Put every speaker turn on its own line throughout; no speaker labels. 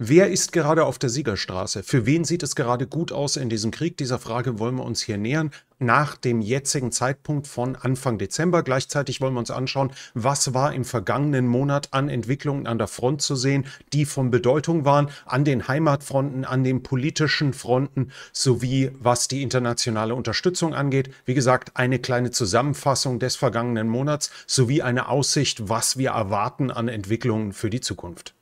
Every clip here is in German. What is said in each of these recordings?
Wer ist gerade auf der Siegerstraße? Für wen sieht es gerade gut aus in diesem Krieg? Dieser Frage wollen wir uns hier nähern. Nach dem jetzigen Zeitpunkt von Anfang Dezember. Gleichzeitig wollen wir uns anschauen, was war im vergangenen Monat an Entwicklungen an der Front zu sehen, die von Bedeutung waren, an den Heimatfronten, an den politischen Fronten sowie was die internationale Unterstützung angeht. Wie gesagt, eine kleine Zusammenfassung des vergangenen Monats sowie eine Aussicht, was wir erwarten an Entwicklungen für die Zukunft.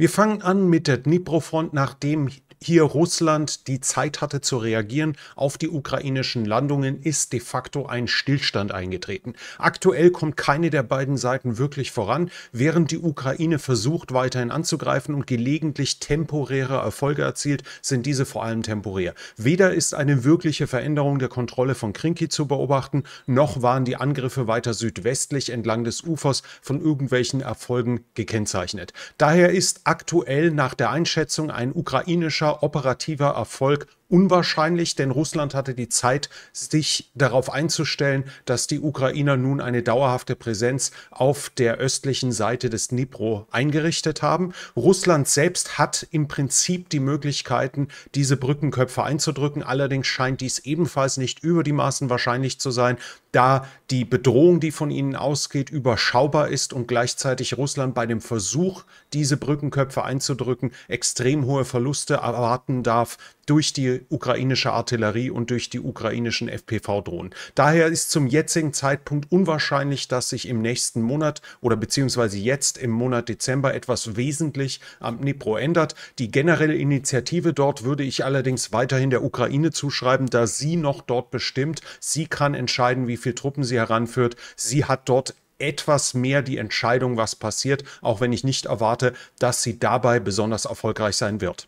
Wir fangen an mit der Dnipro-Front, nachdem hier Russland die Zeit hatte zu reagieren auf die ukrainischen Landungen, ist de facto ein Stillstand eingetreten. Aktuell kommt keine der beiden Seiten wirklich voran, während die Ukraine versucht weiterhin anzugreifen und gelegentlich temporäre Erfolge erzielt, sind diese vor allem temporär. Weder ist eine wirkliche Veränderung der Kontrolle von Krinki zu beobachten, noch waren die Angriffe weiter südwestlich entlang des Ufers von irgendwelchen Erfolgen gekennzeichnet. Daher ist aktuell nach der Einschätzung ein ukrainischer operativer Erfolg unwahrscheinlich, denn Russland hatte die Zeit, sich darauf einzustellen, dass die Ukrainer nun eine dauerhafte Präsenz auf der östlichen Seite des Dnipro eingerichtet haben. Russland selbst hat im Prinzip die Möglichkeiten, diese Brückenköpfe einzudrücken. Allerdings scheint dies ebenfalls nicht über die Maßen wahrscheinlich zu sein, da die Bedrohung, die von ihnen ausgeht, überschaubar ist und gleichzeitig Russland bei dem Versuch, diese Brückenköpfe einzudrücken, extrem hohe Verluste erwarten darf, durch die ukrainische Artillerie und durch die ukrainischen FPV-Drohnen. Daher ist zum jetzigen Zeitpunkt unwahrscheinlich, dass sich im nächsten Monat oder beziehungsweise jetzt im Monat Dezember etwas wesentlich am Dnipro ändert. Die generelle Initiative dort würde ich allerdings weiterhin der Ukraine zuschreiben, da sie noch dort bestimmt. Sie kann entscheiden, wie viele Truppen sie heranführt. Sie hat dort etwas mehr die Entscheidung, was passiert, auch wenn ich nicht erwarte, dass sie dabei besonders erfolgreich sein wird.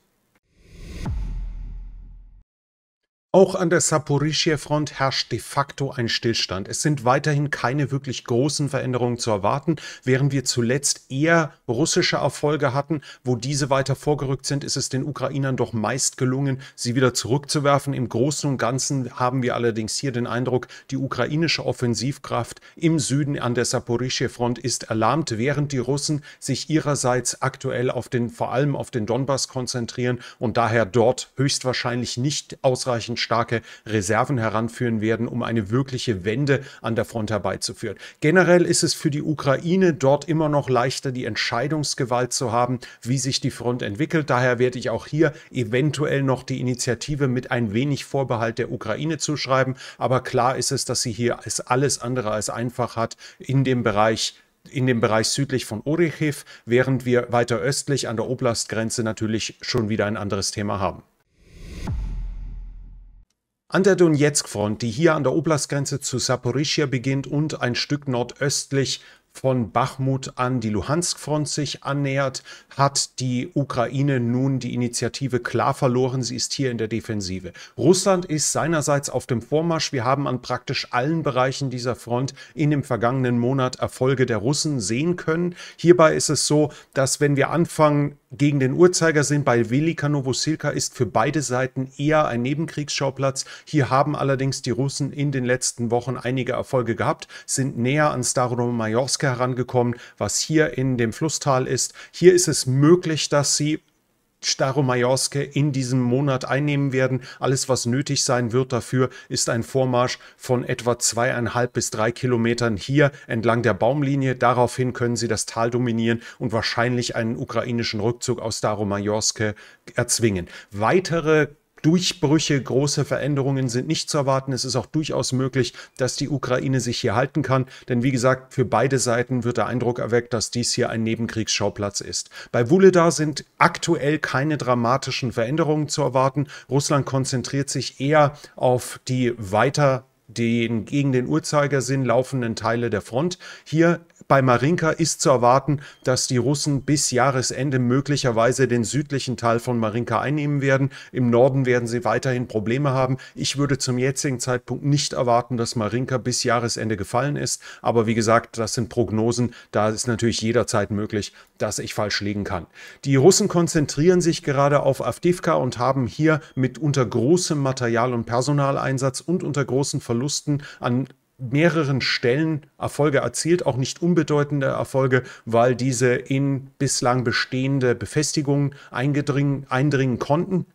Auch an der Saporischschja Front herrscht de facto ein Stillstand. Es sind weiterhin keine wirklich großen Veränderungen zu erwarten. Während wir zuletzt eher russische Erfolge hatten, wo diese weiter vorgerückt sind, ist es den Ukrainern doch meist gelungen, sie wieder zurückzuwerfen. Im Großen und Ganzen haben wir allerdings hier den Eindruck, die ukrainische Offensivkraft im Süden an der Saporischschja Front ist erlahmt, während die Russen sich ihrerseits aktuell auf den, vor allem auf den Donbass konzentrieren und daher dort höchstwahrscheinlich nicht ausreichend starke Reserven heranführen werden, um eine wirkliche Wende an der Front herbeizuführen. Generell ist es für die Ukraine dort immer noch leichter, die Entscheidungsgewalt zu haben, wie sich die Front entwickelt. Daher werde ich auch hier eventuell noch die Initiative mit ein wenig Vorbehalt der Ukraine zuschreiben. Aber klar ist es, dass sie hier es alles andere als einfach hat in dem Bereich in dem Bereich südlich von Orechiv, während wir weiter östlich an der Oblastgrenze natürlich schon wieder ein anderes Thema haben. An der Donetsk-Front, die hier an der Oblastgrenze zu Saporischia beginnt und ein Stück nordöstlich von Bachmut an die Luhansk-Front sich annähert, hat die Ukraine nun die Initiative klar verloren. Sie ist hier in der Defensive. Russland ist seinerseits auf dem Vormarsch. Wir haben an praktisch allen Bereichen dieser Front in dem vergangenen Monat Erfolge der Russen sehen können. Hierbei ist es so, dass wenn wir anfangen, gegen den Uhrzeigersinn bei Velika Novosilka ist für beide Seiten eher ein Nebenkriegsschauplatz. Hier haben allerdings die Russen in den letzten Wochen einige Erfolge gehabt, sind näher an Starodomajorsk Alaska herangekommen, was hier in dem Flusstal ist. Hier ist es möglich, dass sie Staromajorske in diesem Monat einnehmen werden. Alles, was nötig sein wird dafür, ist ein Vormarsch von etwa zweieinhalb bis drei Kilometern hier entlang der Baumlinie. Daraufhin können sie das Tal dominieren und wahrscheinlich einen ukrainischen Rückzug aus Staromajorske erzwingen. Weitere Durchbrüche, große Veränderungen sind nicht zu erwarten. Es ist auch durchaus möglich, dass die Ukraine sich hier halten kann. Denn wie gesagt, für beide Seiten wird der Eindruck erweckt, dass dies hier ein Nebenkriegsschauplatz ist. Bei Wuleda sind aktuell keine dramatischen Veränderungen zu erwarten. Russland konzentriert sich eher auf die weiter den gegen den Uhrzeigersinn laufenden Teile der Front. Hier bei Marinka ist zu erwarten, dass die Russen bis Jahresende möglicherweise den südlichen Teil von Marinka einnehmen werden. Im Norden werden sie weiterhin Probleme haben. Ich würde zum jetzigen Zeitpunkt nicht erwarten, dass Marinka bis Jahresende gefallen ist. Aber wie gesagt, das sind Prognosen. Da ist natürlich jederzeit möglich, dass ich falsch liegen kann. Die Russen konzentrieren sich gerade auf Avdivka und haben hier mit unter großem Material- und Personaleinsatz und unter großen Verlusten Verlusten an mehreren Stellen Erfolge erzielt, auch nicht unbedeutende Erfolge, weil diese in bislang bestehende Befestigungen eindringen konnten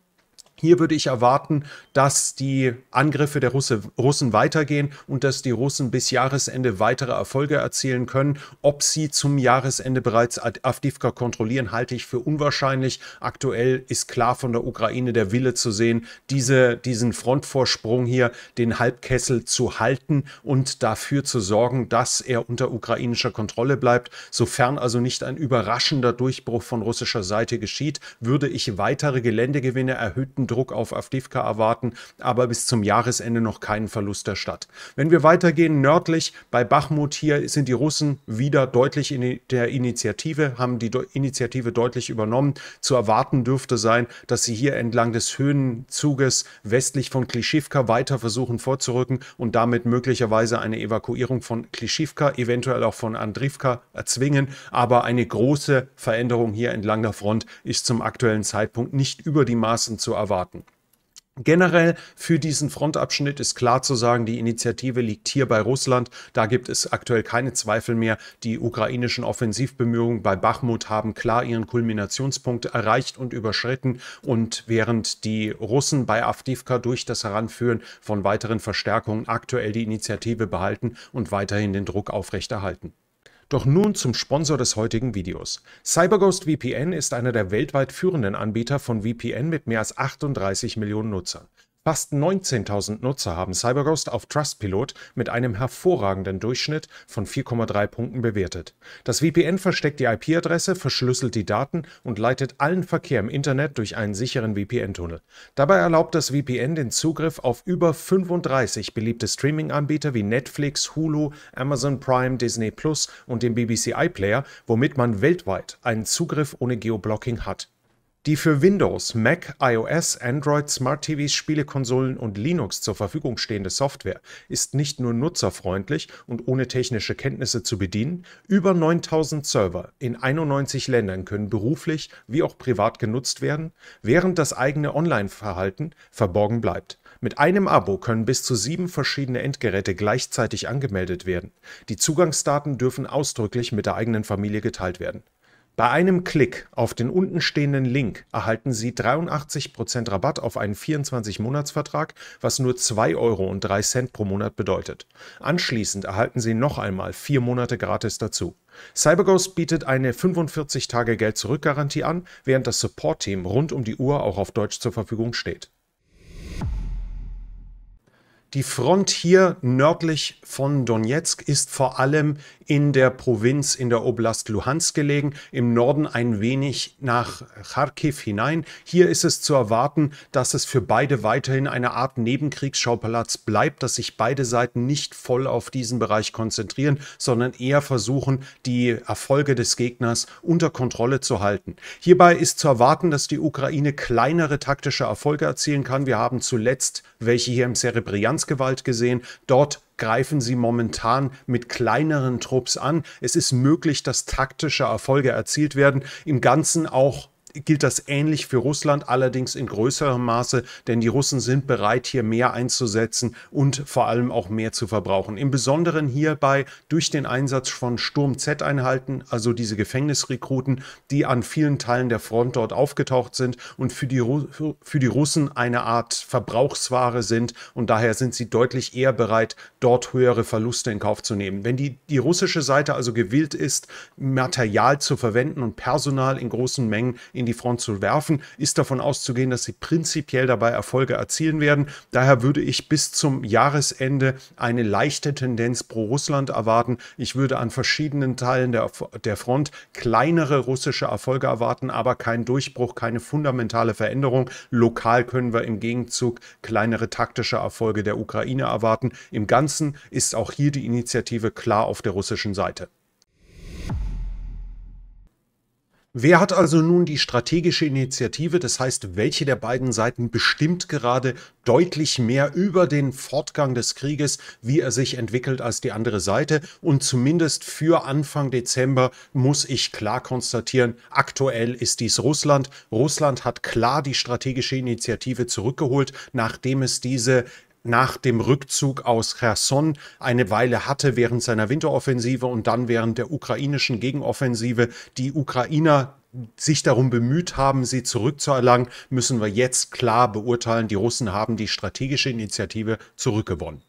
hier würde ich erwarten, dass die Angriffe der Russe, Russen weitergehen und dass die Russen bis Jahresende weitere Erfolge erzielen können. Ob sie zum Jahresende bereits Avdivka kontrollieren, halte ich für unwahrscheinlich. Aktuell ist klar von der Ukraine der Wille zu sehen, diese, diesen Frontvorsprung hier, den Halbkessel zu halten und dafür zu sorgen, dass er unter ukrainischer Kontrolle bleibt. Sofern also nicht ein überraschender Durchbruch von russischer Seite geschieht, würde ich weitere Geländegewinne erhöhten Druck auf Avdivka erwarten, aber bis zum Jahresende noch keinen Verlust der Stadt. Wenn wir weitergehen nördlich bei Bachmut hier sind die Russen wieder deutlich in der Initiative, haben die Initiative deutlich übernommen. Zu erwarten dürfte sein, dass sie hier entlang des Höhenzuges westlich von Klischivka weiter versuchen vorzurücken und damit möglicherweise eine Evakuierung von Klischivka, eventuell auch von Andrivka erzwingen. Aber eine große Veränderung hier entlang der Front ist zum aktuellen Zeitpunkt nicht über die Maßen zu erwarten warten. Generell für diesen Frontabschnitt ist klar zu sagen, die Initiative liegt hier bei Russland. Da gibt es aktuell keine Zweifel mehr. Die ukrainischen Offensivbemühungen bei Bachmut haben klar ihren Kulminationspunkt erreicht und überschritten. Und während die Russen bei Avdivka durch das Heranführen von weiteren Verstärkungen aktuell die Initiative behalten und weiterhin den Druck aufrechterhalten. Doch nun zum Sponsor des heutigen Videos. CyberGhost VPN ist einer der weltweit führenden Anbieter von VPN mit mehr als 38 Millionen Nutzern. Fast 19.000 Nutzer haben CyberGhost auf Trustpilot mit einem hervorragenden Durchschnitt von 4,3 Punkten bewertet. Das VPN versteckt die IP-Adresse, verschlüsselt die Daten und leitet allen Verkehr im Internet durch einen sicheren VPN-Tunnel. Dabei erlaubt das VPN den Zugriff auf über 35 beliebte Streaming-Anbieter wie Netflix, Hulu, Amazon Prime, Disney Plus und den BBC iPlayer, womit man weltweit einen Zugriff ohne Geoblocking hat die für Windows, Mac, iOS, Android, Smart TVs, Spielekonsolen und Linux zur Verfügung stehende Software ist nicht nur nutzerfreundlich und ohne technische Kenntnisse zu bedienen, über 9000 Server in 91 Ländern können beruflich wie auch privat genutzt werden, während das eigene Online-Verhalten verborgen bleibt. Mit einem Abo können bis zu sieben verschiedene Endgeräte gleichzeitig angemeldet werden. Die Zugangsdaten dürfen ausdrücklich mit der eigenen Familie geteilt werden. Bei einem Klick auf den untenstehenden Link erhalten Sie 83% Rabatt auf einen 24-Monats-Vertrag, was nur 2,03 Euro pro Monat bedeutet. Anschließend erhalten Sie noch einmal vier Monate gratis dazu. CyberGhost bietet eine 45-Tage-Geld-Zurück-Garantie an, während das Support-Team rund um die Uhr auch auf Deutsch zur Verfügung steht. Die Front hier nördlich von Donetsk ist vor allem in der Provinz, in der Oblast Luhansk gelegen, im Norden ein wenig nach Kharkiv hinein. Hier ist es zu erwarten, dass es für beide weiterhin eine Art Nebenkriegsschauplatz bleibt, dass sich beide Seiten nicht voll auf diesen Bereich konzentrieren, sondern eher versuchen, die Erfolge des Gegners unter Kontrolle zu halten. Hierbei ist zu erwarten, dass die Ukraine kleinere taktische Erfolge erzielen kann. Wir haben zuletzt welche hier im Serebrian Verbandsgewalt gesehen. Dort greifen sie momentan mit kleineren Trupps an. Es ist möglich, dass taktische Erfolge erzielt werden. Im Ganzen auch gilt das ähnlich für Russland, allerdings in größerem Maße, denn die Russen sind bereit, hier mehr einzusetzen und vor allem auch mehr zu verbrauchen. Im Besonderen hierbei durch den Einsatz von Sturm-Z-Einheiten, also diese Gefängnisrekruten, die an vielen Teilen der Front dort aufgetaucht sind und für die, Ru für die Russen eine Art Verbrauchsware sind und daher sind sie deutlich eher bereit, dort höhere Verluste in Kauf zu nehmen. Wenn die, die russische Seite also gewillt ist, Material zu verwenden und Personal in großen Mengen in die Front zu werfen, ist davon auszugehen, dass sie prinzipiell dabei Erfolge erzielen werden. Daher würde ich bis zum Jahresende eine leichte Tendenz pro Russland erwarten. Ich würde an verschiedenen Teilen der, der Front kleinere russische Erfolge erwarten, aber keinen Durchbruch, keine fundamentale Veränderung. Lokal können wir im Gegenzug kleinere taktische Erfolge der Ukraine erwarten. Im Ganzen ist auch hier die Initiative klar auf der russischen Seite. Wer hat also nun die strategische Initiative, das heißt, welche der beiden Seiten bestimmt gerade deutlich mehr über den Fortgang des Krieges, wie er sich entwickelt als die andere Seite? Und zumindest für Anfang Dezember muss ich klar konstatieren, aktuell ist dies Russland. Russland hat klar die strategische Initiative zurückgeholt, nachdem es diese nach dem Rückzug aus Cherson eine Weile hatte während seiner Winteroffensive und dann während der ukrainischen Gegenoffensive die Ukrainer sich darum bemüht haben, sie zurückzuerlangen, müssen wir jetzt klar beurteilen, die Russen haben die strategische Initiative zurückgewonnen.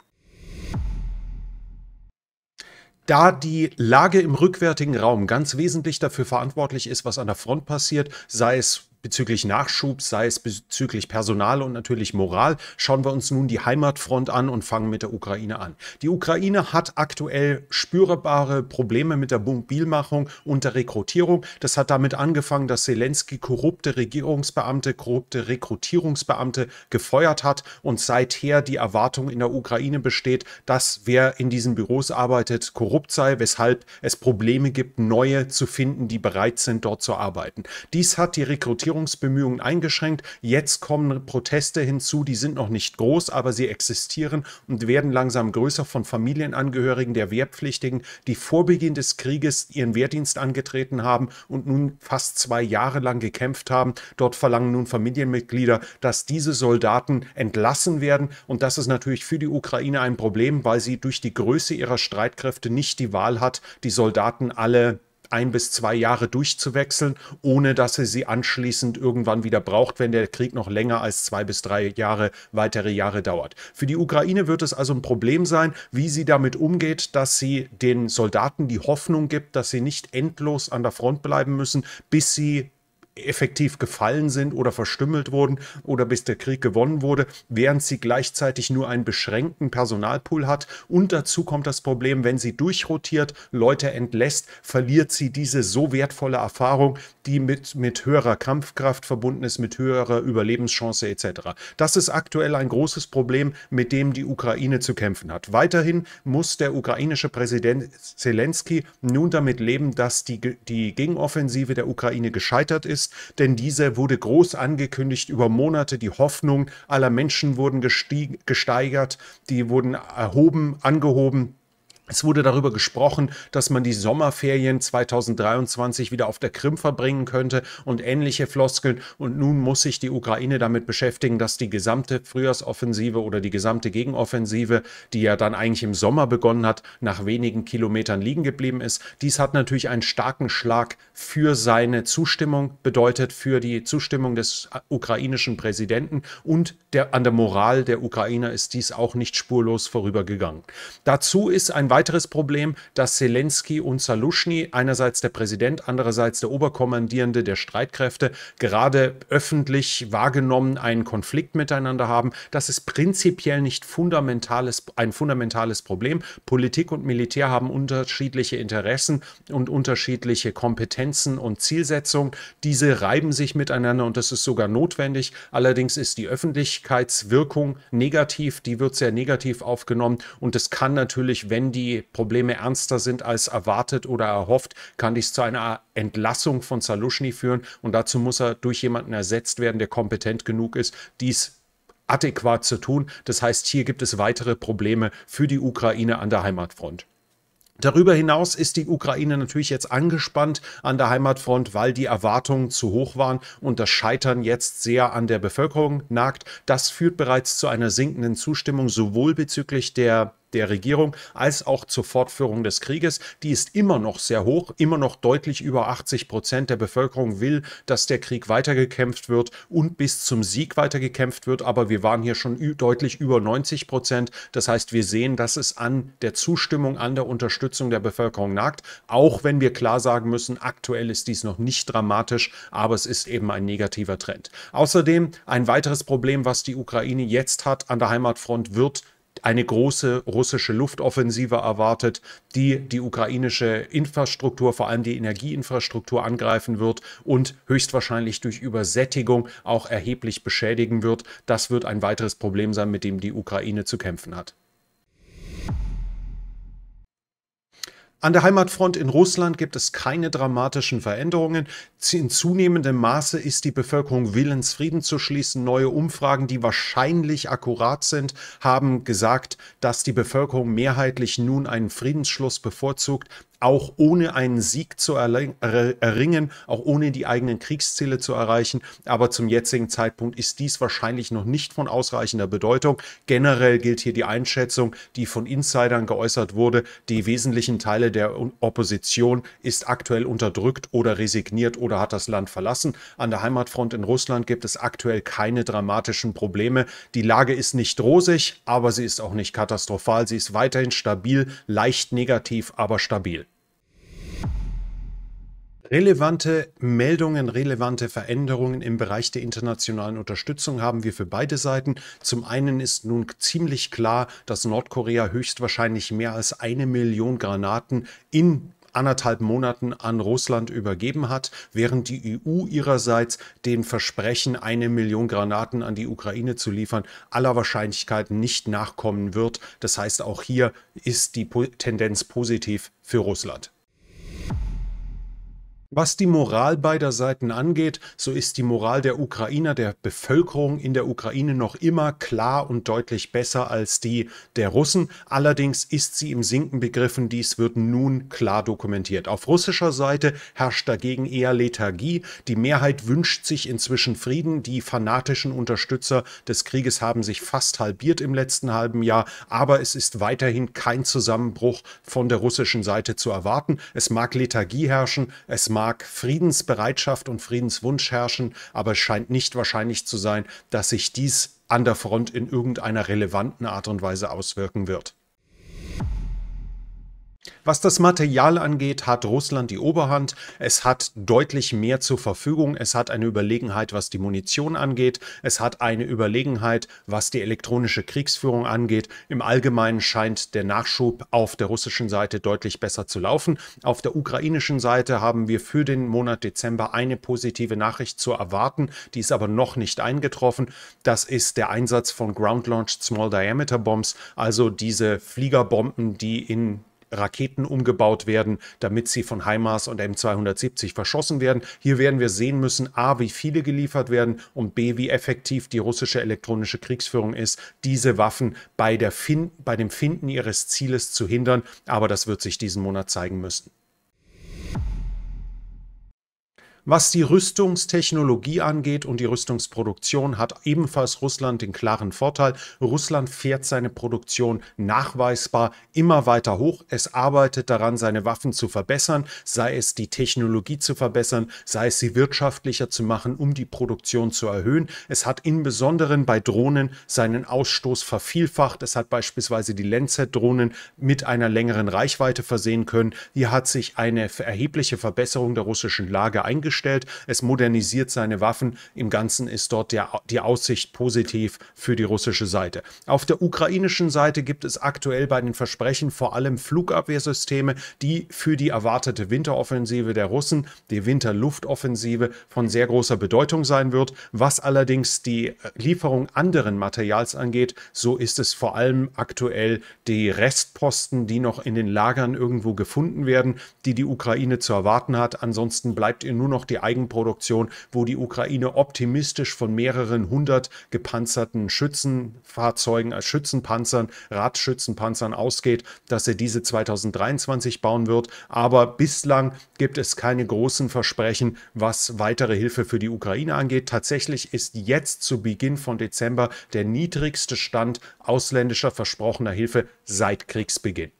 Da die Lage im rückwärtigen Raum ganz wesentlich dafür verantwortlich ist, was an der Front passiert, sei es bezüglich Nachschub, sei es bezüglich Personal und natürlich Moral, schauen wir uns nun die Heimatfront an und fangen mit der Ukraine an. Die Ukraine hat aktuell spürbare Probleme mit der Mobilmachung und der Rekrutierung. Das hat damit angefangen, dass Zelensky korrupte Regierungsbeamte, korrupte Rekrutierungsbeamte gefeuert hat und seither die Erwartung in der Ukraine besteht, dass wer in diesen Büros arbeitet, korrupt sei, weshalb es Probleme gibt, neue zu finden, die bereit sind, dort zu arbeiten. Dies hat die Rekrutierung Regierungsbemühungen eingeschränkt. Jetzt kommen Proteste hinzu, die sind noch nicht groß, aber sie existieren und werden langsam größer von Familienangehörigen der Wehrpflichtigen, die vor Beginn des Krieges ihren Wehrdienst angetreten haben und nun fast zwei Jahre lang gekämpft haben. Dort verlangen nun Familienmitglieder, dass diese Soldaten entlassen werden. Und das ist natürlich für die Ukraine ein Problem, weil sie durch die Größe ihrer Streitkräfte nicht die Wahl hat, die Soldaten alle ein bis zwei Jahre durchzuwechseln, ohne dass er sie anschließend irgendwann wieder braucht, wenn der Krieg noch länger als zwei bis drei Jahre, weitere Jahre dauert. Für die Ukraine wird es also ein Problem sein, wie sie damit umgeht, dass sie den Soldaten die Hoffnung gibt, dass sie nicht endlos an der Front bleiben müssen, bis sie effektiv gefallen sind oder verstümmelt wurden oder bis der Krieg gewonnen wurde, während sie gleichzeitig nur einen beschränkten Personalpool hat. Und dazu kommt das Problem, wenn sie durchrotiert, Leute entlässt, verliert sie diese so wertvolle Erfahrung, die mit, mit höherer Kampfkraft verbunden ist, mit höherer Überlebenschance etc. Das ist aktuell ein großes Problem, mit dem die Ukraine zu kämpfen hat. Weiterhin muss der ukrainische Präsident Zelensky nun damit leben, dass die, die Gegenoffensive der Ukraine gescheitert ist denn dieser wurde groß angekündigt über Monate. Die Hoffnung aller Menschen wurden gesteigert, die wurden erhoben, angehoben. Es wurde darüber gesprochen, dass man die Sommerferien 2023 wieder auf der Krim verbringen könnte und ähnliche Floskeln. Und nun muss sich die Ukraine damit beschäftigen, dass die gesamte Frühjahrsoffensive oder die gesamte Gegenoffensive, die ja dann eigentlich im Sommer begonnen hat, nach wenigen Kilometern liegen geblieben ist. Dies hat natürlich einen starken Schlag für seine Zustimmung bedeutet, für die Zustimmung des ukrainischen Präsidenten und der, an der Moral der Ukrainer ist dies auch nicht spurlos vorübergegangen. Dazu ist ein weiterer weiteres Problem, dass Zelensky und Saluschny, einerseits der Präsident, andererseits der Oberkommandierende der Streitkräfte, gerade öffentlich wahrgenommen einen Konflikt miteinander haben. Das ist prinzipiell nicht fundamentales, ein fundamentales Problem. Politik und Militär haben unterschiedliche Interessen und unterschiedliche Kompetenzen und Zielsetzungen. Diese reiben sich miteinander und das ist sogar notwendig. Allerdings ist die Öffentlichkeitswirkung negativ, die wird sehr negativ aufgenommen und es kann natürlich, wenn die Probleme ernster sind als erwartet oder erhofft, kann dies zu einer Entlassung von Saluschny führen und dazu muss er durch jemanden ersetzt werden, der kompetent genug ist, dies adäquat zu tun. Das heißt, hier gibt es weitere Probleme für die Ukraine an der Heimatfront. Darüber hinaus ist die Ukraine natürlich jetzt angespannt an der Heimatfront, weil die Erwartungen zu hoch waren und das Scheitern jetzt sehr an der Bevölkerung nagt. Das führt bereits zu einer sinkenden Zustimmung sowohl bezüglich der der Regierung als auch zur Fortführung des Krieges. Die ist immer noch sehr hoch, immer noch deutlich über 80 Prozent der Bevölkerung will, dass der Krieg weitergekämpft wird und bis zum Sieg weitergekämpft wird. Aber wir waren hier schon deutlich über 90 Prozent. Das heißt, wir sehen, dass es an der Zustimmung, an der Unterstützung der Bevölkerung nagt. Auch wenn wir klar sagen müssen, aktuell ist dies noch nicht dramatisch, aber es ist eben ein negativer Trend. Außerdem ein weiteres Problem, was die Ukraine jetzt hat an der Heimatfront, wird eine große russische Luftoffensive erwartet, die die ukrainische Infrastruktur, vor allem die Energieinfrastruktur angreifen wird und höchstwahrscheinlich durch Übersättigung auch erheblich beschädigen wird. Das wird ein weiteres Problem sein, mit dem die Ukraine zu kämpfen hat. An der Heimatfront in Russland gibt es keine dramatischen Veränderungen. In zunehmendem Maße ist die Bevölkerung willens, Frieden zu schließen. Neue Umfragen, die wahrscheinlich akkurat sind, haben gesagt, dass die Bevölkerung mehrheitlich nun einen Friedensschluss bevorzugt, auch ohne einen Sieg zu erringen, auch ohne die eigenen Kriegsziele zu erreichen. Aber zum jetzigen Zeitpunkt ist dies wahrscheinlich noch nicht von ausreichender Bedeutung. Generell gilt hier die Einschätzung, die von Insidern geäußert wurde, die wesentlichen Teile Teile der Opposition ist aktuell unterdrückt oder resigniert oder hat das Land verlassen. An der Heimatfront in Russland gibt es aktuell keine dramatischen Probleme. Die Lage ist nicht rosig, aber sie ist auch nicht katastrophal. Sie ist weiterhin stabil, leicht negativ, aber stabil. Relevante Meldungen, relevante Veränderungen im Bereich der internationalen Unterstützung haben wir für beide Seiten. Zum einen ist nun ziemlich klar, dass Nordkorea höchstwahrscheinlich mehr als eine Million Granaten in anderthalb Monaten an Russland übergeben hat, während die EU ihrerseits dem Versprechen, eine Million Granaten an die Ukraine zu liefern, aller Wahrscheinlichkeit nicht nachkommen wird. Das heißt, auch hier ist die Tendenz positiv für Russland. Was die Moral beider Seiten angeht, so ist die Moral der Ukrainer, der Bevölkerung in der Ukraine noch immer klar und deutlich besser als die der Russen. Allerdings ist sie im Sinken begriffen, dies wird nun klar dokumentiert. Auf russischer Seite herrscht dagegen eher Lethargie. Die Mehrheit wünscht sich inzwischen Frieden. Die fanatischen Unterstützer des Krieges haben sich fast halbiert im letzten halben Jahr, aber es ist weiterhin kein Zusammenbruch von der russischen Seite zu erwarten. Es mag Lethargie herrschen, es mag mag Friedensbereitschaft und Friedenswunsch herrschen, aber es scheint nicht wahrscheinlich zu sein, dass sich dies an der Front in irgendeiner relevanten Art und Weise auswirken wird. Was das Material angeht, hat Russland die Oberhand. Es hat deutlich mehr zur Verfügung. Es hat eine Überlegenheit, was die Munition angeht. Es hat eine Überlegenheit, was die elektronische Kriegsführung angeht. Im Allgemeinen scheint der Nachschub auf der russischen Seite deutlich besser zu laufen. Auf der ukrainischen Seite haben wir für den Monat Dezember eine positive Nachricht zu erwarten. Die ist aber noch nicht eingetroffen. Das ist der Einsatz von Ground Launched Small Diameter Bombs, also diese Fliegerbomben, die in Raketen umgebaut werden, damit sie von HIMARS und M270 verschossen werden. Hier werden wir sehen müssen, a, wie viele geliefert werden und b, wie effektiv die russische elektronische Kriegsführung ist, diese Waffen bei, der fin bei dem Finden ihres Zieles zu hindern. Aber das wird sich diesen Monat zeigen müssen. Was die Rüstungstechnologie angeht und die Rüstungsproduktion hat ebenfalls Russland den klaren Vorteil. Russland fährt seine Produktion nachweisbar immer weiter hoch. Es arbeitet daran, seine Waffen zu verbessern, sei es die Technologie zu verbessern, sei es sie wirtschaftlicher zu machen, um die Produktion zu erhöhen. Es hat im Besonderen bei Drohnen seinen Ausstoß vervielfacht. Es hat beispielsweise die Lancet-Drohnen mit einer längeren Reichweite versehen können. Hier hat sich eine erhebliche Verbesserung der russischen Lage eingestellt aufgestellt, es modernisiert seine Waffen. Im Ganzen ist dort der, die Aussicht positiv für die russische Seite. Auf der ukrainischen Seite gibt es aktuell bei den Versprechen vor allem Flugabwehrsysteme, die für die erwartete Winteroffensive der Russen, die Winterluftoffensive, von sehr großer Bedeutung sein wird. Was allerdings die Lieferung anderen Materials angeht, so ist es vor allem aktuell die Restposten, die noch in den Lagern irgendwo gefunden werden, die die Ukraine zu erwarten hat. Ansonsten bleibt ihr nur noch die Eigenproduktion, wo die Ukraine optimistisch von mehreren hundert gepanzerten Schützenfahrzeugen, als äh, Schützenpanzern, Radschützenpanzern ausgeht, dass er diese 2023 bauen wird. Aber bislang gibt es keine großen Versprechen, was weitere Hilfe für die Ukraine angeht. Tatsächlich ist jetzt zu Beginn von Dezember der niedrigste Stand ausländischer versprochener Hilfe seit Kriegsbeginn.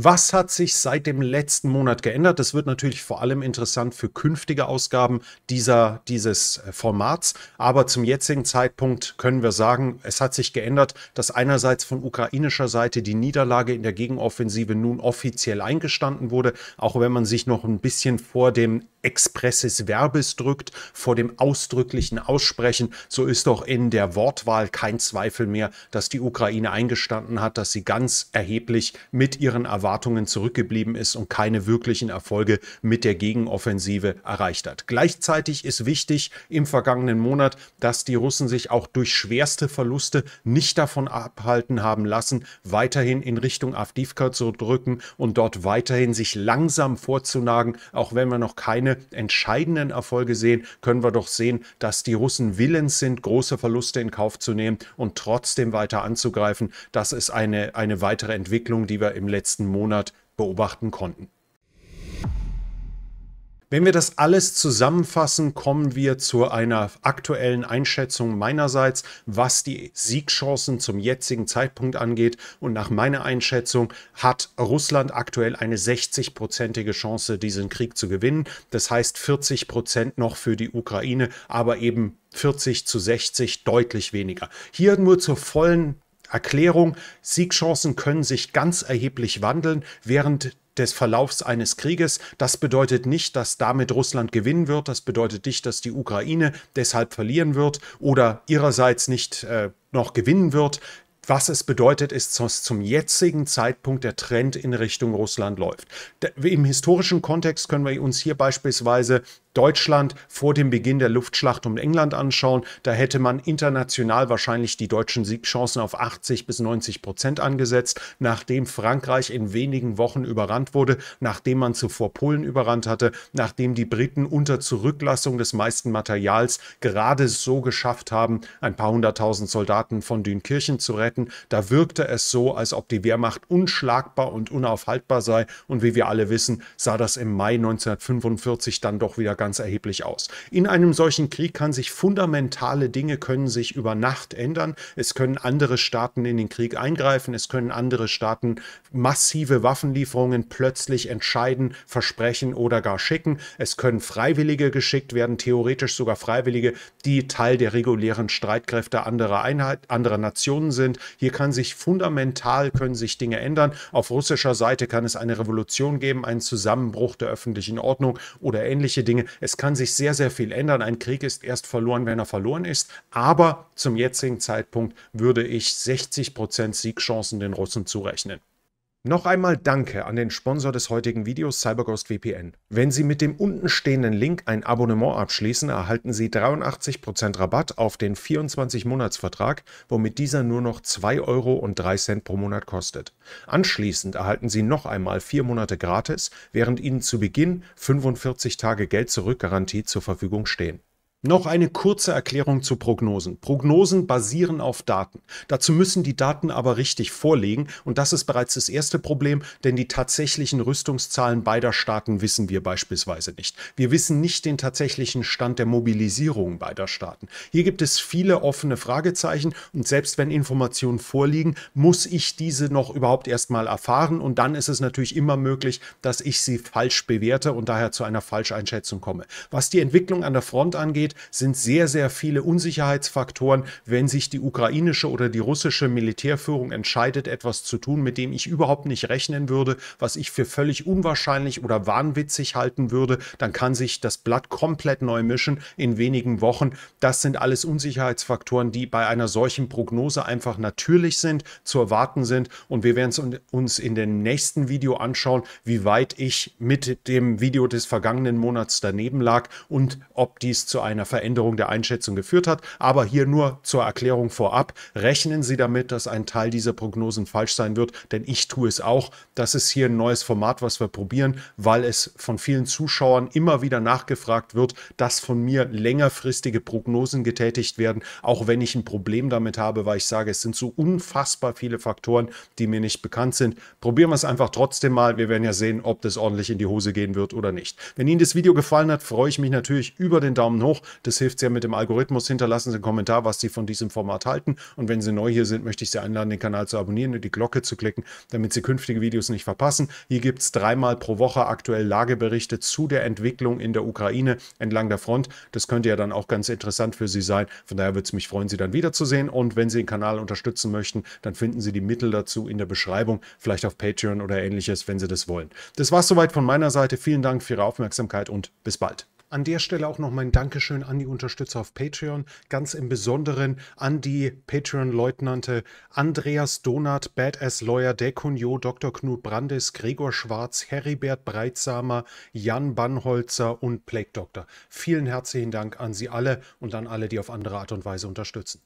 Was hat sich seit dem letzten Monat geändert? Das wird natürlich vor allem interessant für künftige Ausgaben dieser, dieses äh, Formats. Aber zum jetzigen Zeitpunkt können wir sagen, es hat sich geändert, dass einerseits von ukrainischer Seite die Niederlage in der Gegenoffensive nun offiziell eingestanden wurde, auch wenn man sich noch ein bisschen vor dem expresses Verbes drückt vor dem ausdrücklichen Aussprechen, so ist doch in der Wortwahl kein Zweifel mehr, dass die Ukraine eingestanden hat, dass sie ganz erheblich mit ihren Erwartungen zurückgeblieben ist und keine wirklichen Erfolge mit der Gegenoffensive erreicht hat. Gleichzeitig ist wichtig im vergangenen Monat, dass die Russen sich auch durch schwerste Verluste nicht davon abhalten haben lassen, weiterhin in Richtung Avdivka zu drücken und dort weiterhin sich langsam vorzunagen, auch wenn wir noch keine entscheidenden Erfolge sehen, können wir doch sehen, dass die Russen willens sind, große Verluste in Kauf zu nehmen und trotzdem weiter anzugreifen. Das ist eine, eine weitere Entwicklung, die wir im letzten Monat beobachten konnten. Wenn wir das alles zusammenfassen, kommen wir zu einer aktuellen Einschätzung meinerseits, was die Siegchancen zum jetzigen Zeitpunkt angeht. Und nach meiner Einschätzung hat Russland aktuell eine 60-prozentige Chance, diesen Krieg zu gewinnen. Das heißt 40 Prozent noch für die Ukraine, aber eben 40 zu 60 deutlich weniger. Hier nur zur vollen Erklärung, Siegchancen können sich ganz erheblich wandeln, während des Verlaufs eines Krieges. Das bedeutet nicht, dass damit Russland gewinnen wird. Das bedeutet nicht, dass die Ukraine deshalb verlieren wird oder ihrerseits nicht äh, noch gewinnen wird. Was es bedeutet, ist, dass zum jetzigen Zeitpunkt der Trend in Richtung Russland läuft. Im historischen Kontext können wir uns hier beispielsweise Deutschland vor dem Beginn der Luftschlacht um England anschauen. Da hätte man international wahrscheinlich die deutschen Siegchancen auf 80 bis 90 Prozent angesetzt, nachdem Frankreich in wenigen Wochen überrannt wurde, nachdem man zuvor Polen überrannt hatte, nachdem die Briten unter Zurücklassung des meisten Materials gerade so geschafft haben, ein paar hunderttausend Soldaten von Dünkirchen zu retten. Da wirkte es so, als ob die Wehrmacht unschlagbar und unaufhaltbar sei. Und wie wir alle wissen, sah das im Mai 1945 dann doch wieder ganz ganz erheblich aus. In einem solchen Krieg kann sich fundamentale Dinge können sich über Nacht ändern. Es können andere Staaten in den Krieg eingreifen. Es können andere Staaten massive Waffenlieferungen plötzlich entscheiden, versprechen oder gar schicken. Es können Freiwillige geschickt werden, theoretisch sogar Freiwillige, die Teil der regulären Streitkräfte anderer Einheit, anderer Nationen sind. Hier kann sich fundamental können sich Dinge ändern. Auf russischer Seite kann es eine Revolution geben, einen Zusammenbruch der öffentlichen Ordnung oder ähnliche Dinge es kann sich sehr, sehr viel ändern. Ein Krieg ist erst verloren, wenn er verloren ist. Aber zum jetzigen Zeitpunkt würde ich 60 Prozent Siegchancen den Russen zurechnen. Noch einmal danke an den Sponsor des heutigen Videos CyberGhost VPN. Wenn Sie mit dem untenstehenden Link ein Abonnement abschließen, erhalten Sie 83% Rabatt auf den 24-Monats-Vertrag, womit dieser nur noch 2,03 Euro pro Monat kostet. Anschließend erhalten Sie noch einmal 4 Monate gratis, während Ihnen zu Beginn 45 Tage Geld-Zurück-Garantie zur Verfügung stehen. Noch eine kurze Erklärung zu Prognosen. Prognosen basieren auf Daten. Dazu müssen die Daten aber richtig vorliegen und das ist bereits das erste Problem, denn die tatsächlichen Rüstungszahlen beider Staaten wissen wir beispielsweise nicht. Wir wissen nicht den tatsächlichen Stand der Mobilisierung beider Staaten. Hier gibt es viele offene Fragezeichen und selbst wenn Informationen vorliegen, muss ich diese noch überhaupt erstmal erfahren und dann ist es natürlich immer möglich, dass ich sie falsch bewerte und daher zu einer Falscheinschätzung komme. Was die Entwicklung an der Front angeht, steht, sind sehr, sehr viele Unsicherheitsfaktoren, wenn sich die ukrainische oder die russische Militärführung entscheidet, etwas zu tun, mit dem ich überhaupt nicht rechnen würde, was ich für völlig unwahrscheinlich oder wahnwitzig halten würde, dann kann sich das Blatt komplett neu mischen in wenigen Wochen. Das sind alles Unsicherheitsfaktoren, die bei einer solchen Prognose einfach natürlich sind, zu erwarten sind. Und wir werden uns in dem nächsten Video anschauen, wie weit ich mit dem Video des vergangenen Monats daneben lag und ob dies zu einem einer Veränderung der Einschätzung geführt hat. Aber hier nur zur Erklärung vorab, rechnen Sie damit, dass ein Teil dieser Prognosen falsch sein wird, denn ich tue es auch. Das ist hier ein neues Format, was wir probieren, weil es von vielen Zuschauern immer wieder nachgefragt wird, dass von mir längerfristige Prognosen getätigt werden, auch wenn ich ein Problem damit habe, weil ich sage, es sind so unfassbar viele Faktoren, die mir nicht bekannt sind. Probieren wir es einfach trotzdem mal. Wir werden ja sehen, ob das ordentlich in die Hose gehen wird oder nicht. Wenn Ihnen das Video gefallen hat, freue ich mich natürlich über den Daumen hoch. Das hilft sehr mit dem Algorithmus. Hinterlassen Sie einen Kommentar, was Sie von diesem Format halten. Und wenn Sie neu hier sind, möchte ich Sie einladen, den Kanal zu abonnieren und die Glocke zu klicken, damit Sie künftige Videos nicht verpassen. Hier gibt es dreimal pro Woche aktuell Lageberichte zu der Entwicklung in der Ukraine entlang der Front. Das könnte ja dann auch ganz interessant für Sie sein. Von daher würde es mich freuen, Sie dann wiederzusehen. Und wenn Sie den Kanal unterstützen möchten, dann finden Sie die Mittel dazu in der Beschreibung, vielleicht auf Patreon oder ähnliches, wenn Sie das wollen. Das war es soweit von meiner Seite. Vielen Dank für Ihre Aufmerksamkeit und bis bald. An der Stelle auch noch mein Dankeschön an die Unterstützer auf Patreon, ganz im Besonderen an die Patreon-Leutnante Andreas Donat, Badass Lawyer, Dekunjo, Dr. Knut Brandes, Gregor Schwarz, Heribert Breitsamer, Jan Bannholzer und Plague Doctor. Vielen herzlichen Dank an Sie alle und an alle, die auf andere Art und Weise unterstützen.